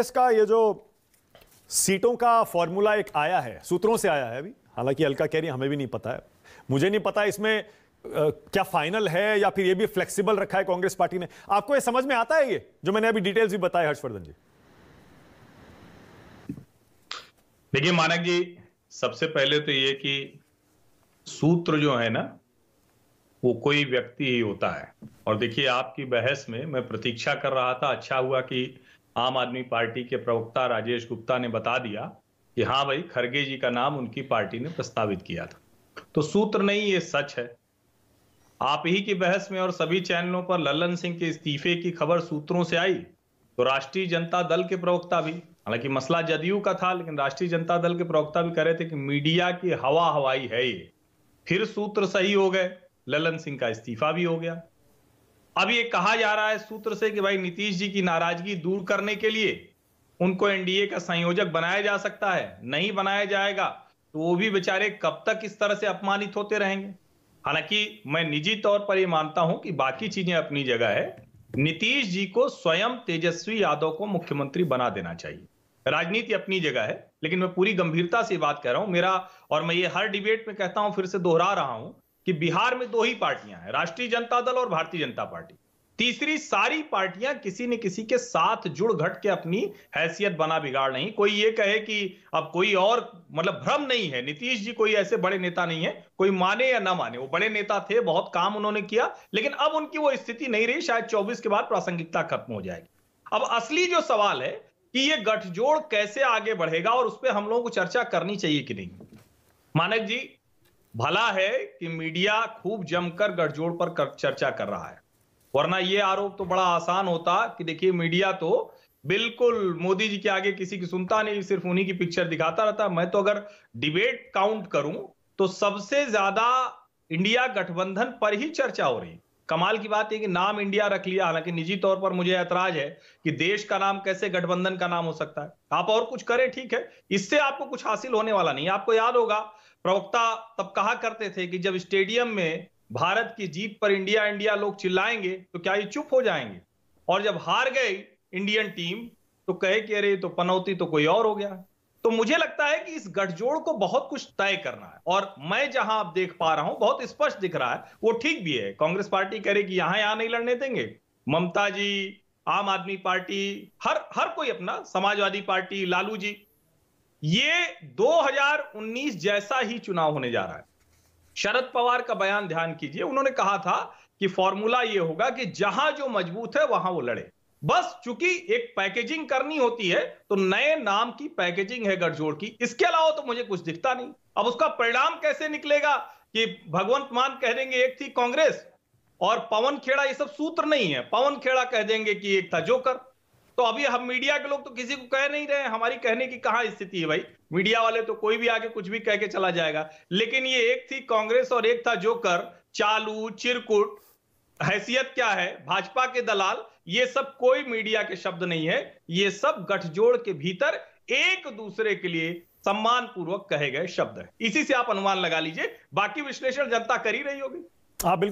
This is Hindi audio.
कांग्रेस का ये जो सीटों का फॉर्मूला एक आया है सूत्रों से आया है अभी हालांकि अलका कह रही हमें भी नहीं पता है मुझे नहीं पता इसमें क्या फाइनल है या फिर ये भी फ्लेक्सिबल रखा है कांग्रेस पार्टी ने आपको ये समझ में आता है ये जो मैंने अभी डिटेल्स भी बताए हर्षवर्धन जी देखिए मानक जी सबसे पहले तो ये कि सूत्र जो है ना वो कोई व्यक्ति ही होता है और देखिए आपकी बहस में मैं प्रतीक्षा कर रहा था अच्छा हुआ कि आम आदमी पार्टी के प्रवक्ता राजेश गुप्ता ने बता दिया कि हाँ भाई खरगे जी का नाम उनकी पार्टी ने प्रस्तावित किया था तो सूत्र नहीं ये सच है आप ही की बहस में और सभी चैनलों पर ललन सिंह के इस्तीफे की खबर सूत्रों से आई तो राष्ट्रीय जनता दल के प्रवक्ता भी हालांकि मसला जदयू का था लेकिन राष्ट्रीय जनता दल के प्रवक्ता भी कह रहे थे कि मीडिया की हवा हवाई है ये फिर सूत्र सही हो गए ललन सिंह का इस्तीफा भी हो गया अब ये कहा जा रहा है सूत्र से कि भाई नीतीश जी की नाराजगी दूर करने के लिए उनको एनडीए का संयोजक बनाया जा सकता है नहीं बनाया जाएगा तो वो भी बेचारे कब तक इस तरह से अपमानित होते रहेंगे हालांकि मैं निजी तौर पर यह मानता हूं कि बाकी चीजें अपनी जगह है नीतीश जी को स्वयं तेजस्वी यादव को मुख्यमंत्री बना देना चाहिए राजनीति अपनी जगह है लेकिन मैं पूरी गंभीरता से बात कर रहा हूं मेरा और मैं ये हर डिबेट में कहता हूं फिर से दोहरा रहा हूं कि बिहार में दो ही पार्टियां हैं राष्ट्रीय जनता दल और भारतीय जनता पार्टी तीसरी सारी पार्टियां किसी न किसी के साथ जुड़ घट के अपनी हैसियत बना बिगाड़ नहीं कोई ये कहे कि अब कोई और मतलब भ्रम नहीं है नीतीश जी कोई ऐसे बड़े नेता नहीं है कोई माने या ना माने वो बड़े नेता थे बहुत काम उन्होंने किया लेकिन अब उनकी वो स्थिति नहीं रही शायद चौबीस के बाद प्रासंगिकता खत्म हो जाएगी अब असली जो सवाल है कि ये गठजोड़ कैसे आगे बढ़ेगा और उस पर हम लोगों को चर्चा करनी चाहिए कि नहीं मानक जी भला है कि मीडिया खूब जमकर गठजोड़ पर कर, चर्चा कर रहा है वरना ये आरोप तो बड़ा आसान होता कि देखिए मीडिया तो बिल्कुल मोदी जी के आगे किसी की सुनता नहीं सिर्फ उन्हीं की पिक्चर दिखाता रहता मैं तो अगर डिबेट काउंट करूं तो सबसे ज्यादा इंडिया गठबंधन पर ही चर्चा हो रही कमाल की बात है कि नाम इंडिया रख लिया हालांकि निजी तौर पर मुझे ऐतराज है कि देश का नाम कैसे गठबंधन का नाम हो सकता है आप और कुछ करें ठीक है इससे आपको कुछ हासिल होने वाला नहीं आपको याद होगा प्रवक्ता तब कहा करते थे कि जब स्टेडियम में भारत की जीत पर इंडिया इंडिया लोग चिल्लाएंगे तो क्या ये चुप हो जाएंगे और जब हार गई इंडियन टीम तो कहे कि अरे तो पनौती तो कोई और हो गया तो मुझे लगता है कि इस गठजोड़ को बहुत कुछ तय करना है और मैं जहां आप देख पा रहा हूं बहुत स्पष्ट दिख रहा है वो ठीक भी है कांग्रेस पार्टी कह रही कि यहां यहां नहीं लड़ने देंगे ममता जी आम आदमी पार्टी हर हर कोई अपना समाजवादी पार्टी लालू जी ये 2019 जैसा ही चुनाव होने जा रहा है शरद पवार का बयान ध्यान कीजिए उन्होंने कहा था कि फॉर्मूला ये होगा कि जहां जो मजबूत है वहां वो लड़े बस चूंकि एक पैकेजिंग करनी होती है तो नए नाम की पैकेजिंग है गठजोड़ की इसके अलावा तो मुझे कुछ दिखता नहीं अब उसका परिणाम कैसे निकलेगा कि भगवंत मान कह देंगे एक थी कांग्रेस और पवन खेड़ा ये सब सूत्र नहीं है पवन खेड़ा कह देंगे कि एक था जोकर तो अभी हम मीडिया के लोग तो किसी को कह नहीं रहे हमारी कहने की कहां स्थिति है भाई मीडिया वाले तो कोई भी आके कुछ भी कह के चला जाएगा लेकिन ये एक थी कांग्रेस और एक था जोकर चालू चिरकुट हैसियत क्या है भाजपा के दलाल ये सब कोई मीडिया के शब्द नहीं है ये सब गठजोड़ के भीतर एक दूसरे के लिए सम्मान पूर्वक कहे गए शब्द है इसी से आप अनुमान लगा लीजिए बाकी विश्लेषण जनता कर ही रही होगी हाँ बिल्कुल